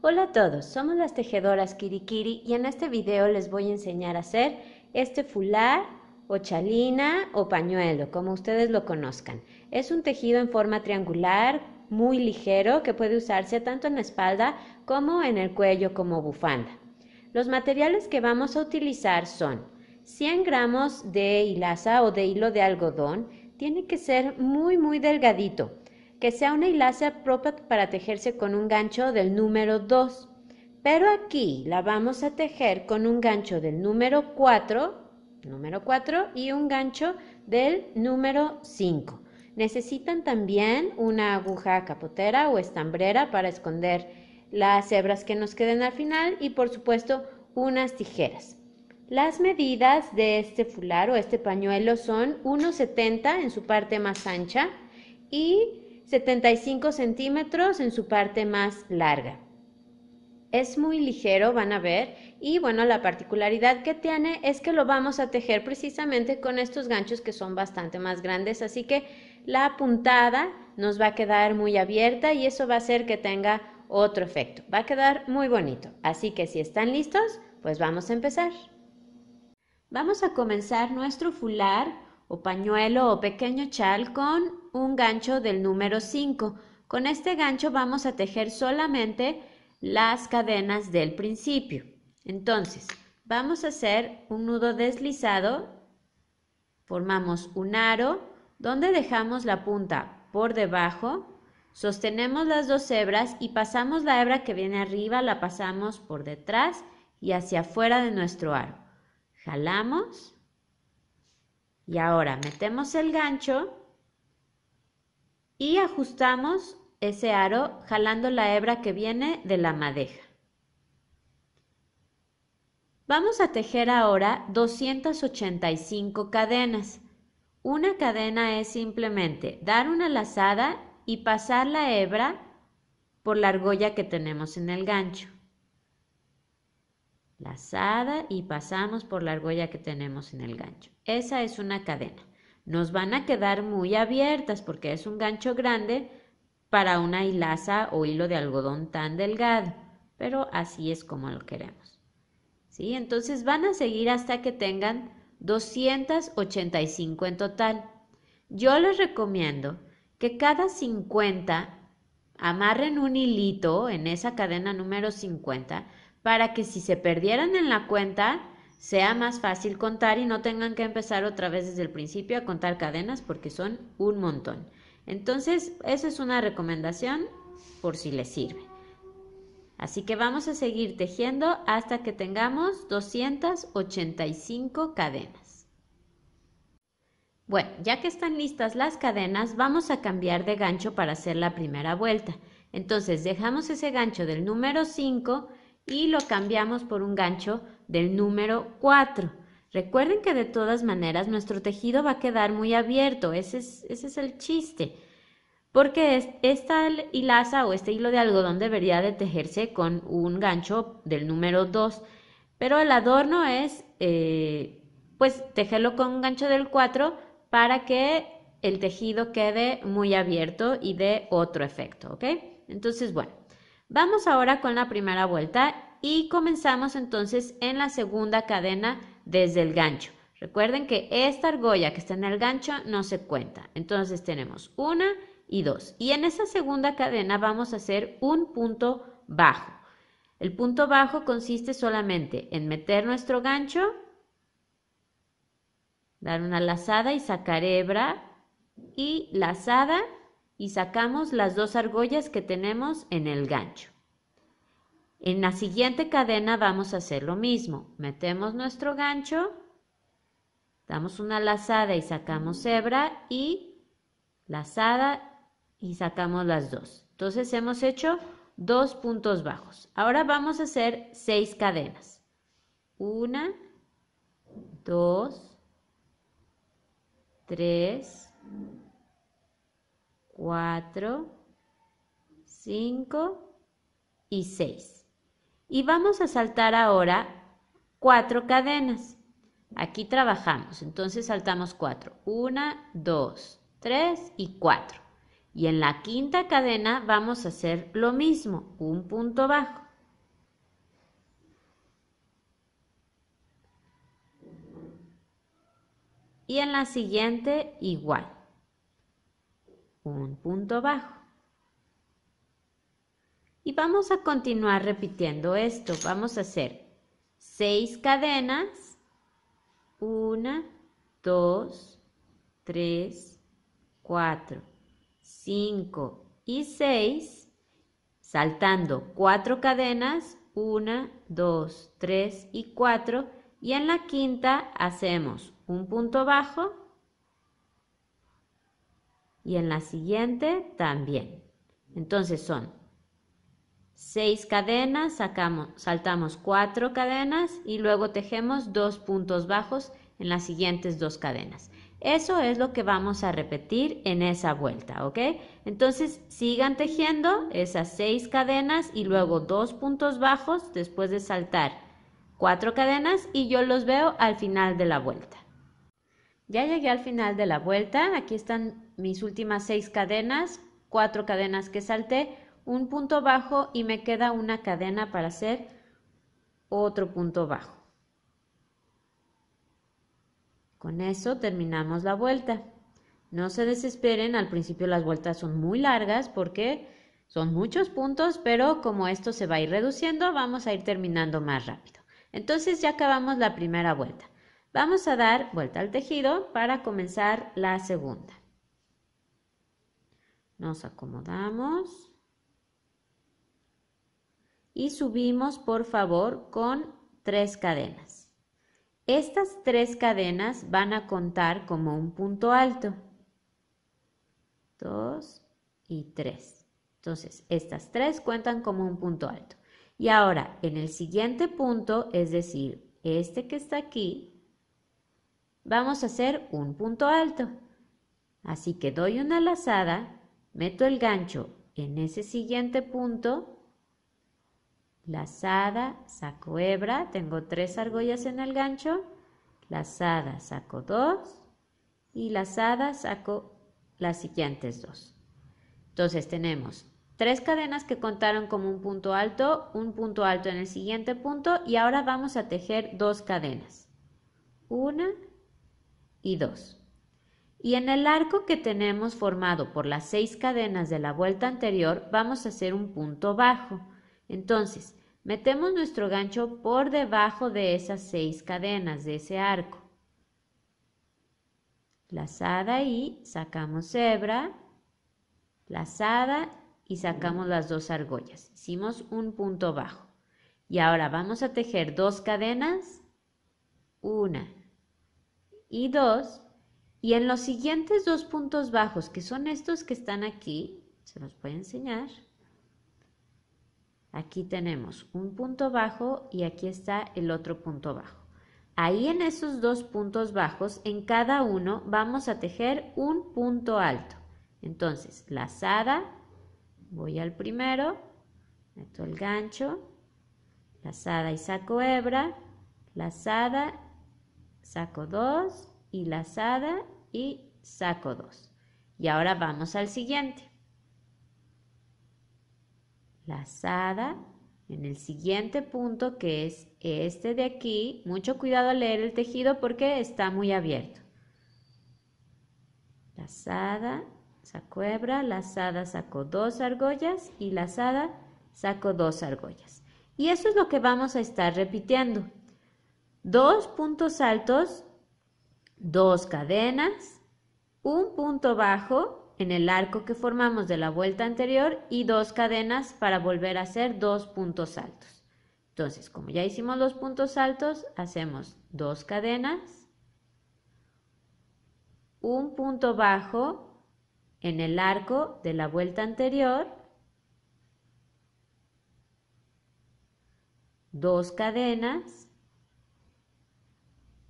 Hola a todos, somos las tejedoras Kirikiri y en este video les voy a enseñar a hacer este fular o chalina o pañuelo, como ustedes lo conozcan. Es un tejido en forma triangular, muy ligero, que puede usarse tanto en la espalda como en el cuello como bufanda. Los materiales que vamos a utilizar son 100 gramos de hilaza o de hilo de algodón, tiene que ser muy muy delgadito, que sea una hilaza propia para tejerse con un gancho del número 2. Pero aquí la vamos a tejer con un gancho del número 4, número 4 y un gancho del número 5. Necesitan también una aguja capotera o estambrera para esconder las hebras que nos queden al final y por supuesto unas tijeras. Las medidas de este fular o este pañuelo son 1,70 en su parte más ancha y 75 centímetros en su parte más larga. Es muy ligero, van a ver, y bueno, la particularidad que tiene es que lo vamos a tejer precisamente con estos ganchos que son bastante más grandes, así que la puntada nos va a quedar muy abierta y eso va a hacer que tenga otro efecto. Va a quedar muy bonito, así que si están listos, pues vamos a empezar. Vamos a comenzar nuestro fular o pañuelo o pequeño chal con un gancho del número 5. Con este gancho vamos a tejer solamente las cadenas del principio. Entonces, vamos a hacer un nudo deslizado, formamos un aro donde dejamos la punta por debajo, sostenemos las dos hebras y pasamos la hebra que viene arriba, la pasamos por detrás y hacia afuera de nuestro aro. Jalamos y ahora metemos el gancho y ajustamos ese aro jalando la hebra que viene de la madeja. Vamos a tejer ahora 285 cadenas. Una cadena es simplemente dar una lazada y pasar la hebra por la argolla que tenemos en el gancho lazada y pasamos por la argolla que tenemos en el gancho. Esa es una cadena. Nos van a quedar muy abiertas porque es un gancho grande para una hilaza o hilo de algodón tan delgado, pero así es como lo queremos. ¿Sí? Entonces van a seguir hasta que tengan 285 en total. Yo les recomiendo que cada 50 amarren un hilito en esa cadena número 50 para que si se perdieran en la cuenta sea más fácil contar y no tengan que empezar otra vez desde el principio a contar cadenas porque son un montón. Entonces, esa es una recomendación por si les sirve. Así que vamos a seguir tejiendo hasta que tengamos 285 cadenas. Bueno, ya que están listas las cadenas, vamos a cambiar de gancho para hacer la primera vuelta. Entonces dejamos ese gancho del número 5 y lo cambiamos por un gancho del número 4. Recuerden que de todas maneras nuestro tejido va a quedar muy abierto, ese es, ese es el chiste, porque esta hilaza o este hilo de algodón debería de tejerse con un gancho del número 2, pero el adorno es eh, pues tejerlo con un gancho del 4 para que el tejido quede muy abierto y dé otro efecto, ¿ok? Entonces, bueno, Vamos ahora con la primera vuelta y comenzamos entonces en la segunda cadena desde el gancho. Recuerden que esta argolla que está en el gancho no se cuenta. Entonces tenemos una y dos. Y en esa segunda cadena vamos a hacer un punto bajo. El punto bajo consiste solamente en meter nuestro gancho, dar una lazada y sacar hebra y lazada y sacamos las dos argollas que tenemos en el gancho. En la siguiente cadena vamos a hacer lo mismo. Metemos nuestro gancho, damos una lazada y sacamos hebra y lazada y sacamos las dos. Entonces hemos hecho dos puntos bajos. Ahora vamos a hacer seis cadenas. Una, dos, tres, 4, 5 y 6. Y vamos a saltar ahora 4 cadenas. Aquí trabajamos, entonces saltamos 4. 1, 2, 3 y 4. Y en la quinta cadena vamos a hacer lo mismo, un punto bajo. Y en la siguiente igual un punto bajo. Y vamos a continuar repitiendo esto. Vamos a hacer seis cadenas. Una, dos, tres, cuatro, cinco y seis. Saltando cuatro cadenas. Una, dos, tres y cuatro. Y en la quinta hacemos un punto bajo y en la siguiente también. Entonces son seis cadenas, sacamos, saltamos cuatro cadenas y luego tejemos dos puntos bajos en las siguientes dos cadenas. Eso es lo que vamos a repetir en esa vuelta, ¿ok? Entonces sigan tejiendo esas seis cadenas y luego dos puntos bajos después de saltar cuatro cadenas y yo los veo al final de la vuelta. Ya llegué al final de la vuelta, aquí están mis últimas seis cadenas, cuatro cadenas que salté, un punto bajo y me queda una cadena para hacer otro punto bajo. Con eso terminamos la vuelta. No se desesperen, al principio las vueltas son muy largas porque son muchos puntos, pero como esto se va a ir reduciendo, vamos a ir terminando más rápido. Entonces ya acabamos la primera vuelta. Vamos a dar vuelta al tejido para comenzar la segunda. Nos acomodamos. Y subimos, por favor, con tres cadenas. Estas tres cadenas van a contar como un punto alto. Dos y tres. Entonces, estas tres cuentan como un punto alto. Y ahora, en el siguiente punto, es decir, este que está aquí, vamos a hacer un punto alto. Así que doy una lazada meto el gancho en ese siguiente punto, lazada, saco hebra, tengo tres argollas en el gancho, lazada, saco dos y lazada, saco las siguientes dos. Entonces tenemos tres cadenas que contaron como un punto alto, un punto alto en el siguiente punto y ahora vamos a tejer dos cadenas. Una y dos. Y en el arco que tenemos formado por las seis cadenas de la vuelta anterior vamos a hacer un punto bajo. Entonces, metemos nuestro gancho por debajo de esas seis cadenas de ese arco. Lazada y sacamos hebra, lazada y sacamos las dos argollas. Hicimos un punto bajo. Y ahora vamos a tejer dos cadenas, una y dos, y en los siguientes dos puntos bajos, que son estos que están aquí, se los voy a enseñar. Aquí tenemos un punto bajo y aquí está el otro punto bajo. Ahí en esos dos puntos bajos, en cada uno vamos a tejer un punto alto. Entonces, lazada, voy al primero, meto el gancho, lazada y saco hebra, lazada, saco dos, y lazada y saco dos Y ahora vamos al siguiente. Lazada en el siguiente punto que es este de aquí. Mucho cuidado al leer el tejido porque está muy abierto. Lazada, saco hebra, lazada, saco dos argollas y lazada, saco dos argollas. Y eso es lo que vamos a estar repitiendo. Dos puntos altos dos cadenas, un punto bajo en el arco que formamos de la vuelta anterior y dos cadenas para volver a hacer dos puntos altos. Entonces, como ya hicimos los puntos altos, hacemos dos cadenas, un punto bajo en el arco de la vuelta anterior, dos cadenas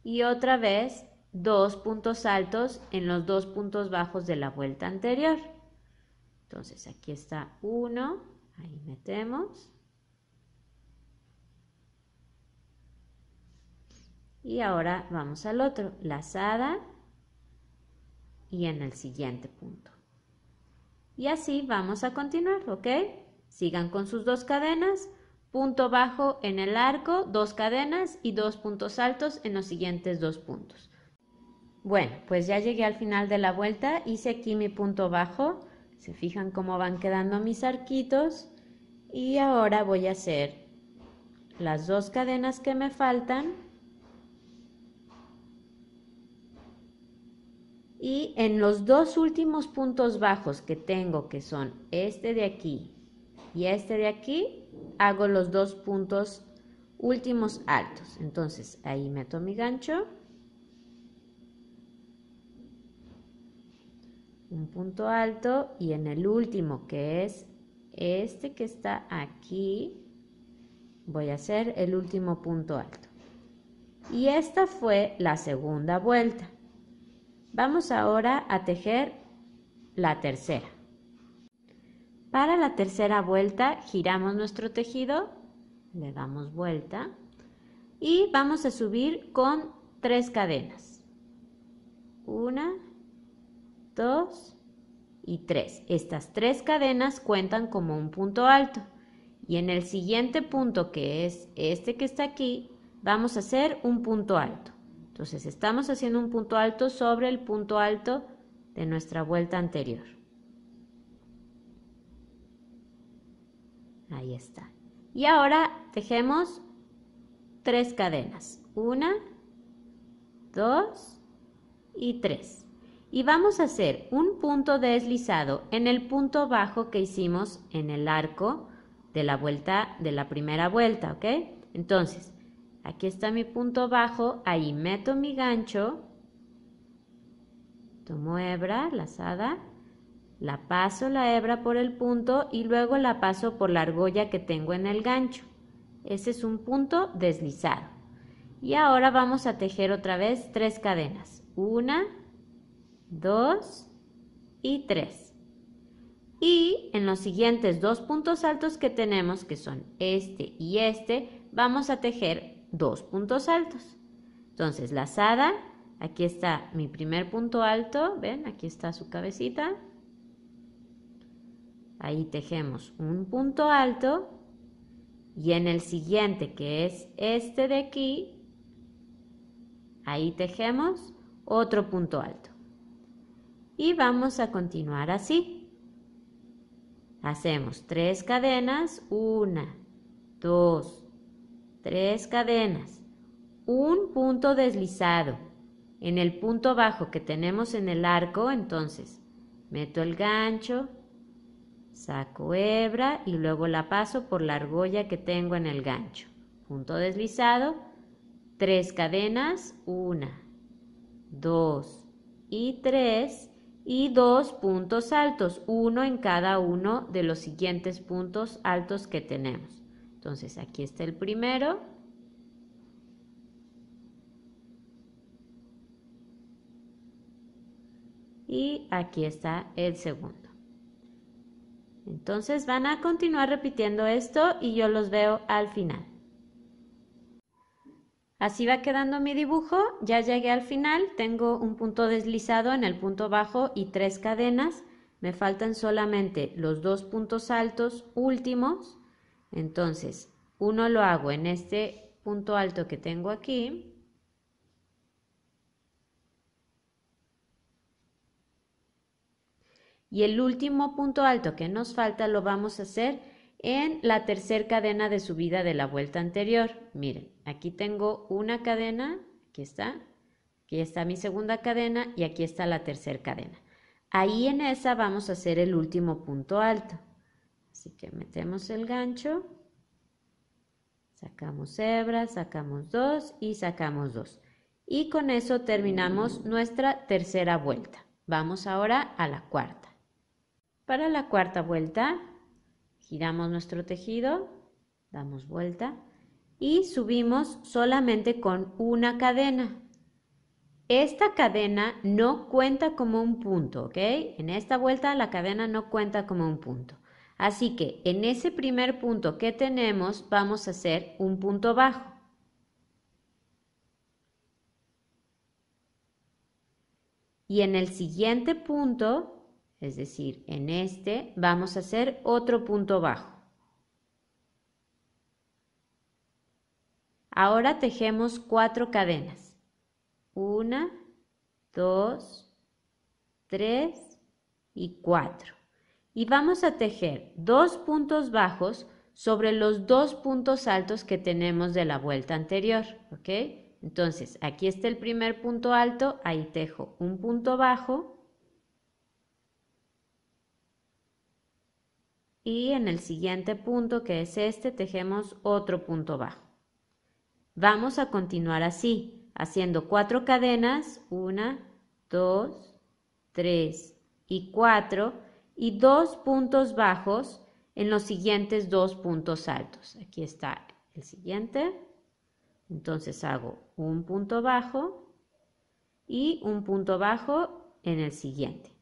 y otra vez dos puntos altos en los dos puntos bajos de la vuelta anterior. Entonces aquí está uno ahí metemos. Y ahora vamos al otro, lazada y en el siguiente punto. Y así vamos a continuar, ¿ok? Sigan con sus dos cadenas, punto bajo en el arco, dos cadenas y dos puntos altos en los siguientes dos puntos. Bueno, pues ya llegué al final de la vuelta, hice aquí mi punto bajo, se fijan cómo van quedando mis arquitos y ahora voy a hacer las dos cadenas que me faltan y en los dos últimos puntos bajos que tengo que son este de aquí y este de aquí hago los dos puntos últimos altos entonces ahí meto mi gancho un punto alto y en el último que es este que está aquí voy a hacer el último punto alto y esta fue la segunda vuelta vamos ahora a tejer la tercera para la tercera vuelta giramos nuestro tejido le damos vuelta y vamos a subir con tres cadenas una 2 y 3. Estas tres cadenas cuentan como un punto alto. Y en el siguiente punto, que es este que está aquí, vamos a hacer un punto alto. Entonces estamos haciendo un punto alto sobre el punto alto de nuestra vuelta anterior. Ahí está. Y ahora tejemos tres cadenas. Una, dos y tres y vamos a hacer un punto deslizado en el punto bajo que hicimos en el arco de la vuelta de la primera vuelta, ¿ok? Entonces, aquí está mi punto bajo, ahí meto mi gancho, tomo hebra, lazada, la paso la hebra por el punto y luego la paso por la argolla que tengo en el gancho. Ese es un punto deslizado. Y ahora vamos a tejer otra vez tres cadenas. Una, 2 y 3. Y en los siguientes dos puntos altos que tenemos, que son este y este, vamos a tejer dos puntos altos. Entonces, lazada, aquí está mi primer punto alto, ven, aquí está su cabecita. Ahí tejemos un punto alto y en el siguiente, que es este de aquí, ahí tejemos otro punto alto y vamos a continuar así. Hacemos tres cadenas, una, dos, tres cadenas, un punto deslizado. En el punto bajo que tenemos en el arco, entonces, meto el gancho, saco hebra y luego la paso por la argolla que tengo en el gancho. Punto deslizado, tres cadenas, una, dos y tres y dos puntos altos, uno en cada uno de los siguientes puntos altos que tenemos. Entonces aquí está el primero. Y aquí está el segundo. Entonces van a continuar repitiendo esto y yo los veo al final. Así va quedando mi dibujo, ya llegué al final, tengo un punto deslizado en el punto bajo y tres cadenas, me faltan solamente los dos puntos altos últimos, entonces uno lo hago en este punto alto que tengo aquí, y el último punto alto que nos falta lo vamos a hacer en la tercera cadena de subida de la vuelta anterior. Miren, aquí tengo una cadena, aquí está, aquí está mi segunda cadena y aquí está la tercera cadena. Ahí en esa vamos a hacer el último punto alto. Así que metemos el gancho, sacamos hebra, sacamos dos y sacamos dos. Y con eso terminamos nuestra tercera vuelta. Vamos ahora a la cuarta. Para la cuarta vuelta Giramos nuestro tejido, damos vuelta y subimos solamente con una cadena. Esta cadena no cuenta como un punto, ¿ok? En esta vuelta la cadena no cuenta como un punto. Así que en ese primer punto que tenemos vamos a hacer un punto bajo. Y en el siguiente punto es decir, en este vamos a hacer otro punto bajo. Ahora tejemos cuatro cadenas. Una, dos, tres y cuatro. Y vamos a tejer dos puntos bajos sobre los dos puntos altos que tenemos de la vuelta anterior. Entonces, aquí está el primer punto alto, ahí tejo un punto bajo y en el siguiente punto que es este tejemos otro punto bajo. Vamos a continuar así, haciendo cuatro cadenas, una, dos, tres y cuatro, y dos puntos bajos en los siguientes dos puntos altos. Aquí está el siguiente. Entonces hago un punto bajo y un punto bajo en el siguiente.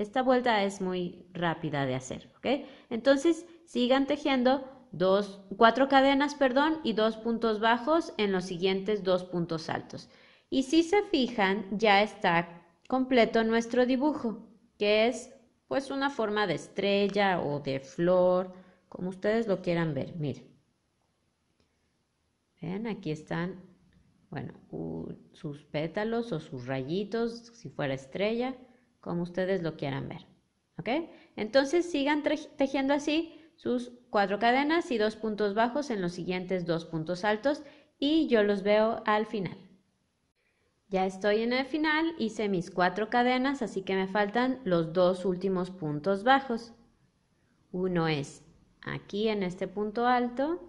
Esta vuelta es muy rápida de hacer, ¿ok? Entonces, sigan tejiendo dos, cuatro cadenas, perdón, y dos puntos bajos en los siguientes dos puntos altos. Y si se fijan, ya está completo nuestro dibujo, que es pues una forma de estrella o de flor, como ustedes lo quieran ver. Miren. aquí están, bueno, sus pétalos o sus rayitos, si fuera estrella como ustedes lo quieran ver. ¿Ok? Entonces sigan tejiendo así sus cuatro cadenas y dos puntos bajos en los siguientes dos puntos altos y yo los veo al final. Ya estoy en el final, hice mis cuatro cadenas, así que me faltan los dos últimos puntos bajos. Uno es aquí en este punto alto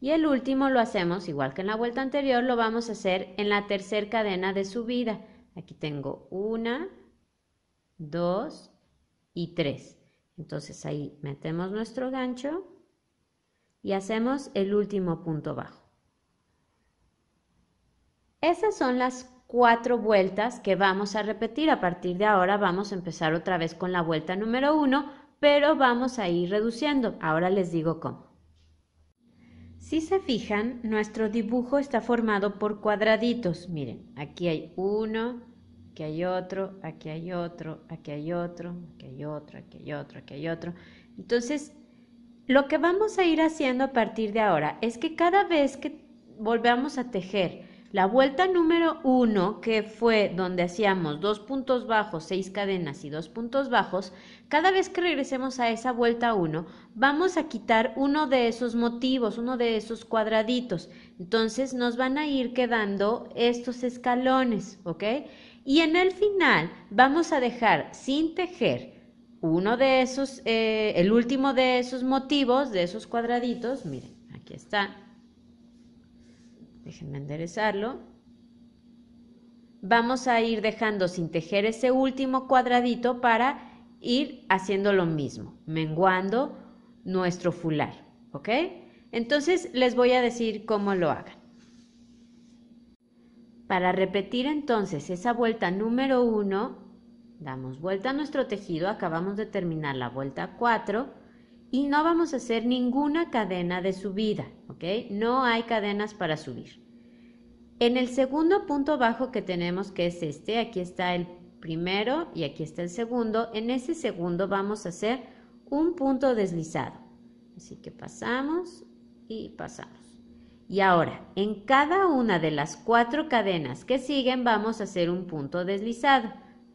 Y el último lo hacemos, igual que en la vuelta anterior, lo vamos a hacer en la tercera cadena de subida. Aquí tengo una, dos y tres. Entonces ahí metemos nuestro gancho y hacemos el último punto bajo. Esas son las cuatro vueltas que vamos a repetir. A partir de ahora vamos a empezar otra vez con la vuelta número uno, pero vamos a ir reduciendo. Ahora les digo cómo. Si se fijan, nuestro dibujo está formado por cuadraditos. Miren, aquí hay uno, aquí hay otro, aquí hay otro, aquí hay otro, aquí hay otro, aquí hay otro, aquí hay otro. Entonces, lo que vamos a ir haciendo a partir de ahora es que cada vez que volvamos a tejer la vuelta número uno, que fue donde hacíamos dos puntos bajos, seis cadenas y dos puntos bajos, cada vez que regresemos a esa vuelta uno, vamos a quitar uno de esos motivos, uno de esos cuadraditos. Entonces nos van a ir quedando estos escalones, ¿ok? Y en el final vamos a dejar sin tejer uno de esos, eh, el último de esos motivos, de esos cuadraditos, miren, aquí está Déjenme enderezarlo. Vamos a ir dejando sin tejer ese último cuadradito para ir haciendo lo mismo, menguando nuestro fular, ¿ok? Entonces les voy a decir cómo lo hagan. Para repetir entonces esa vuelta número 1, damos vuelta a nuestro tejido, acabamos de terminar la vuelta 4 y no vamos a hacer ninguna cadena de subida, ¿ok? No hay cadenas para subir. En el segundo punto bajo que tenemos, que es este, aquí está el primero y aquí está el segundo, en ese segundo vamos a hacer un punto deslizado. Así que pasamos y pasamos. Y ahora, en cada una de las cuatro cadenas que siguen vamos a hacer un punto deslizado.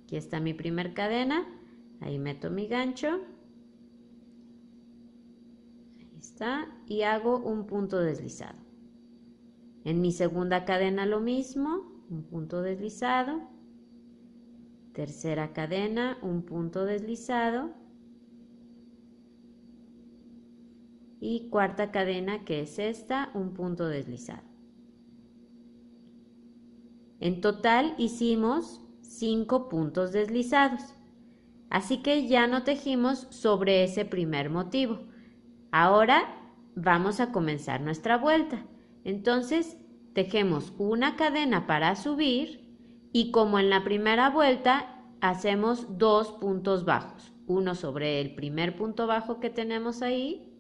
Aquí está mi primer cadena, ahí meto mi gancho. Ahí está, y hago un punto deslizado. En mi segunda cadena lo mismo, un punto deslizado. Tercera cadena, un punto deslizado. Y cuarta cadena, que es esta, un punto deslizado. En total hicimos 5 puntos deslizados. Así que ya no tejimos sobre ese primer motivo. Ahora vamos a comenzar nuestra vuelta. Entonces, tejemos una cadena para subir y como en la primera vuelta, hacemos dos puntos bajos. Uno sobre el primer punto bajo que tenemos ahí.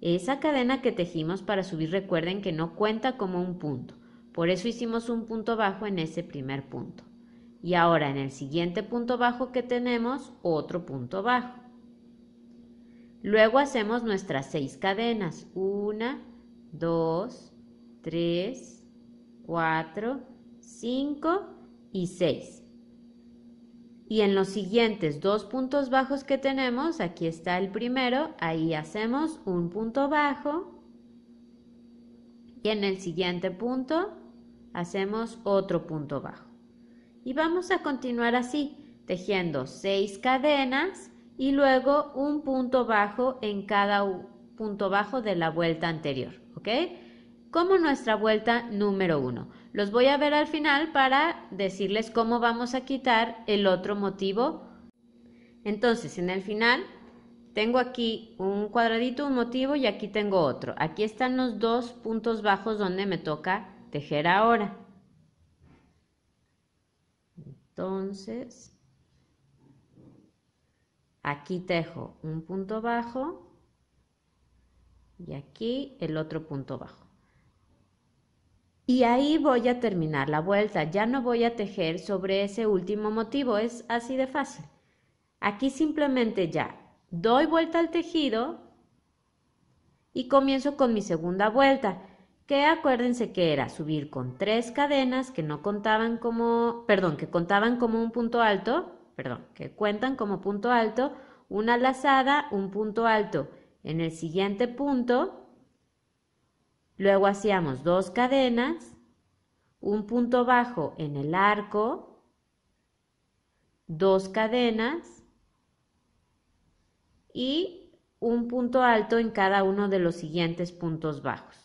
Esa cadena que tejimos para subir, recuerden que no cuenta como un punto. Por eso hicimos un punto bajo en ese primer punto. Y ahora en el siguiente punto bajo que tenemos, otro punto bajo. Luego hacemos nuestras seis cadenas. Una, dos, tres, cuatro, cinco y seis. Y en los siguientes dos puntos bajos que tenemos, aquí está el primero, ahí hacemos un punto bajo. Y en el siguiente punto hacemos otro punto bajo. Y vamos a continuar así, tejiendo seis cadenas y luego un punto bajo en cada punto bajo de la vuelta anterior, ¿ok? Como nuestra vuelta número uno. Los voy a ver al final para decirles cómo vamos a quitar el otro motivo. Entonces, en el final tengo aquí un cuadradito, un motivo y aquí tengo otro. Aquí están los dos puntos bajos donde me toca tejer ahora. Entonces, Aquí tejo un punto bajo y aquí el otro punto bajo. Y ahí voy a terminar la vuelta, ya no voy a tejer sobre ese último motivo, es así de fácil. Aquí simplemente ya doy vuelta al tejido y comienzo con mi segunda vuelta, que acuérdense que era subir con tres cadenas que no contaban como, perdón, que contaban como un punto alto perdón, que cuentan como punto alto una lazada, un punto alto en el siguiente punto, luego hacíamos dos cadenas, un punto bajo en el arco, dos cadenas y un punto alto en cada uno de los siguientes puntos bajos.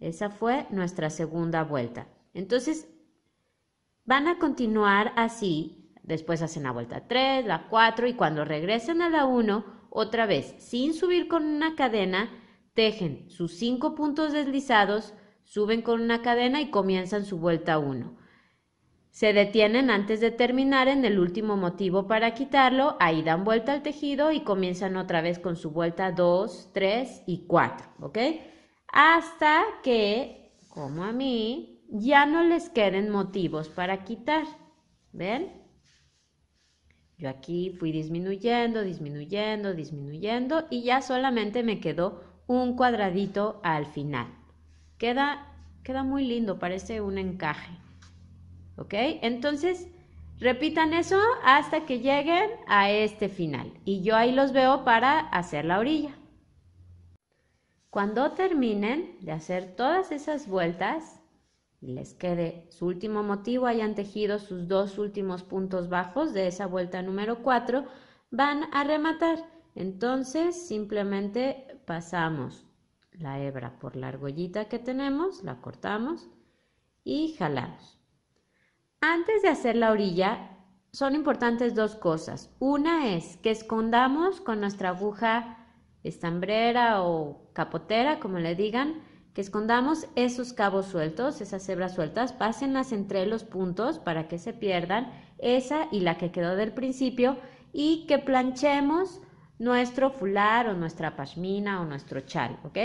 Esa fue nuestra segunda vuelta. Entonces, Van a continuar así, después hacen la vuelta 3, la 4 y cuando regresen a la 1, otra vez, sin subir con una cadena, tejen sus 5 puntos deslizados, suben con una cadena y comienzan su vuelta 1. Se detienen antes de terminar en el último motivo para quitarlo, ahí dan vuelta al tejido y comienzan otra vez con su vuelta 2, 3 y 4, ¿ok? Hasta que, como a mí, ya no les queden motivos para quitar. ¿Ven? Yo aquí fui disminuyendo, disminuyendo, disminuyendo y ya solamente me quedó un cuadradito al final. Queda, queda muy lindo, parece un encaje. ¿Ok? Entonces, repitan eso hasta que lleguen a este final. Y yo ahí los veo para hacer la orilla. Cuando terminen de hacer todas esas vueltas, les quede su último motivo, hayan tejido sus dos últimos puntos bajos de esa vuelta número 4, van a rematar. Entonces simplemente pasamos la hebra por la argollita que tenemos, la cortamos y jalamos. Antes de hacer la orilla, son importantes dos cosas. Una es que escondamos con nuestra aguja estambrera o capotera, como le digan, que escondamos esos cabos sueltos, esas hebras sueltas, pásenlas entre los puntos para que se pierdan esa y la que quedó del principio y que planchemos nuestro fular o nuestra pashmina o nuestro chal, ¿ok?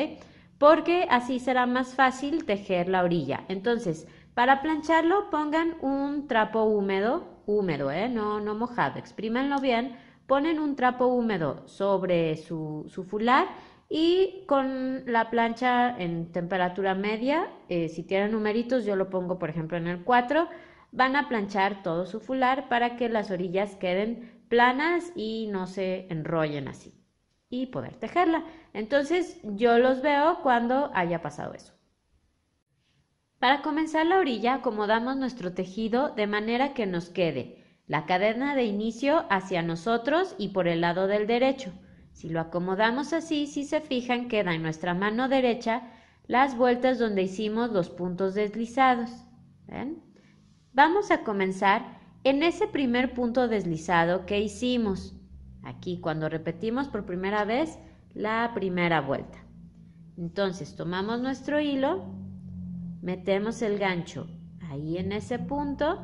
Porque así será más fácil tejer la orilla. Entonces, para plancharlo pongan un trapo húmedo, húmedo, ¿eh? No, no mojado, exprímenlo bien, ponen un trapo húmedo sobre su, su fular y con la plancha en temperatura media, eh, si tienen numeritos, yo lo pongo por ejemplo en el 4, van a planchar todo su fular para que las orillas queden planas y no se enrollen así y poder tejerla. Entonces yo los veo cuando haya pasado eso. Para comenzar la orilla acomodamos nuestro tejido de manera que nos quede la cadena de inicio hacia nosotros y por el lado del derecho. Si lo acomodamos así, si se fijan, queda en nuestra mano derecha las vueltas donde hicimos los puntos deslizados. Vamos a comenzar en ese primer punto deslizado que hicimos. Aquí, cuando repetimos por primera vez la primera vuelta. Entonces, tomamos nuestro hilo, metemos el gancho ahí en ese punto,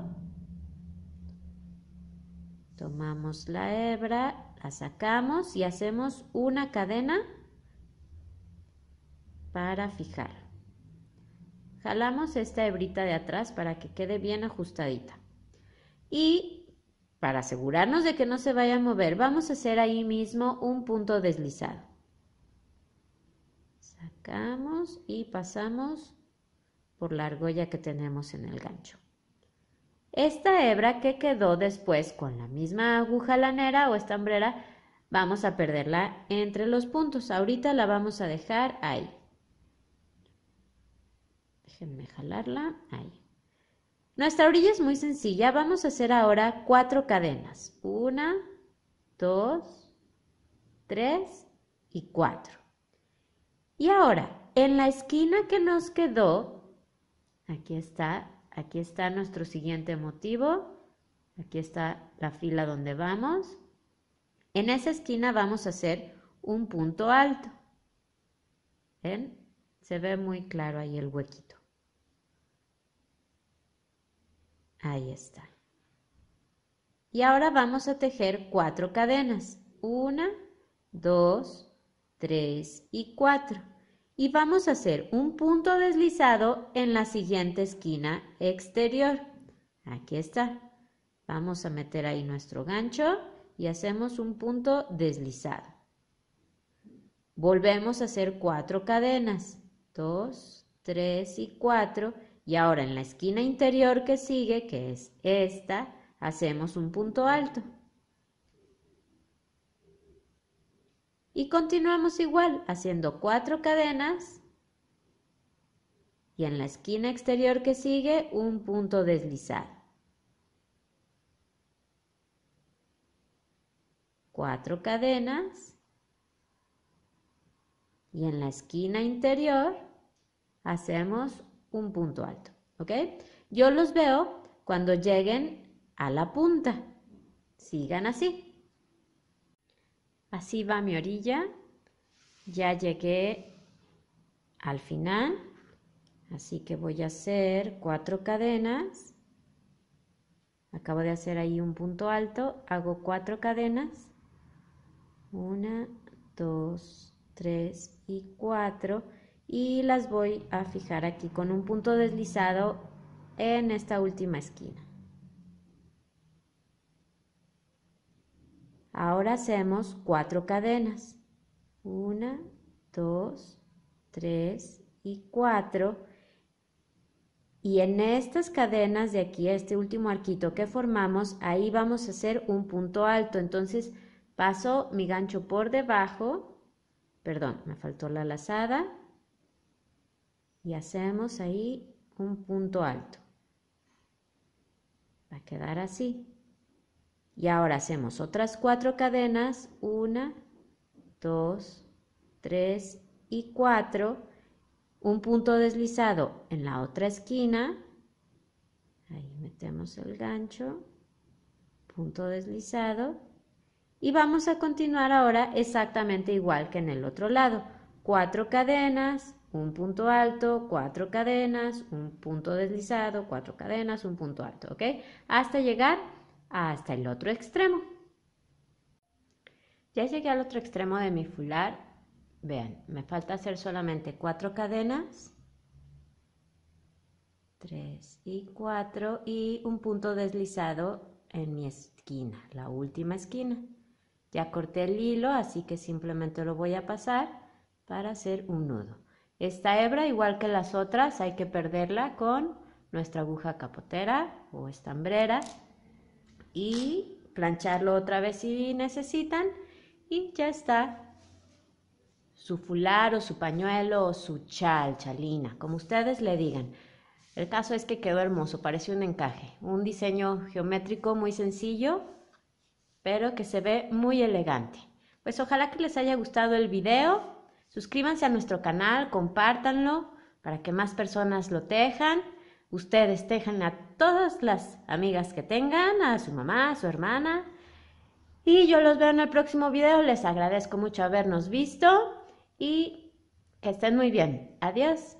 tomamos la hebra sacamos y hacemos una cadena para fijar. Jalamos esta hebrita de atrás para que quede bien ajustadita. Y para asegurarnos de que no se vaya a mover, vamos a hacer ahí mismo un punto deslizado. Sacamos y pasamos por la argolla que tenemos en el gancho. Esta hebra que quedó después con la misma aguja lanera o estambrera, vamos a perderla entre los puntos. Ahorita la vamos a dejar ahí. Déjenme jalarla ahí. Nuestra orilla es muy sencilla. Vamos a hacer ahora cuatro cadenas. Una, dos, tres y cuatro. Y ahora, en la esquina que nos quedó, aquí está, Aquí está nuestro siguiente motivo. Aquí está la fila donde vamos. En esa esquina vamos a hacer un punto alto. ¿Ven? Se ve muy claro ahí el huequito. Ahí está. Y ahora vamos a tejer cuatro cadenas. Una, dos, tres y cuatro y vamos a hacer un punto deslizado en la siguiente esquina exterior. Aquí está. Vamos a meter ahí nuestro gancho y hacemos un punto deslizado. Volvemos a hacer cuatro cadenas. Dos, tres y cuatro. Y ahora en la esquina interior que sigue, que es esta, hacemos un punto alto. Y continuamos igual, haciendo cuatro cadenas y en la esquina exterior que sigue un punto deslizado. Cuatro cadenas y en la esquina interior hacemos un punto alto, ¿ok? Yo los veo cuando lleguen a la punta. Sigan así. Así va mi orilla. Ya llegué al final. Así que voy a hacer cuatro cadenas. Acabo de hacer ahí un punto alto. Hago cuatro cadenas. Una, dos, tres y cuatro. Y las voy a fijar aquí con un punto deslizado en esta última esquina. Ahora hacemos cuatro cadenas. Una, dos, tres y cuatro. Y en estas cadenas de aquí, este último arquito que formamos, ahí vamos a hacer un punto alto. Entonces paso mi gancho por debajo, perdón, me faltó la lazada, y hacemos ahí un punto alto. Va a quedar así. Y ahora hacemos otras cuatro cadenas, una, dos, tres y cuatro. Un punto deslizado en la otra esquina. Ahí metemos el gancho, punto deslizado. Y vamos a continuar ahora exactamente igual que en el otro lado. Cuatro cadenas, un punto alto, cuatro cadenas, un punto deslizado, cuatro cadenas, un punto alto, ¿ok? Hasta llegar hasta el otro extremo. Ya llegué al otro extremo de mi fular. Vean, me falta hacer solamente cuatro cadenas. 3 y 4 y un punto deslizado en mi esquina, la última esquina. Ya corté el hilo, así que simplemente lo voy a pasar para hacer un nudo. Esta hebra, igual que las otras, hay que perderla con nuestra aguja capotera o estambrera y plancharlo otra vez si necesitan y ya está su fular o su pañuelo o su chal, chalina, como ustedes le digan. El caso es que quedó hermoso, parece un encaje, un diseño geométrico muy sencillo, pero que se ve muy elegante. Pues ojalá que les haya gustado el video. Suscríbanse a nuestro canal, compártanlo para que más personas lo tejan Ustedes dejan a todas las amigas que tengan, a su mamá, a su hermana. Y yo los veo en el próximo video. Les agradezco mucho habernos visto y que estén muy bien. Adiós.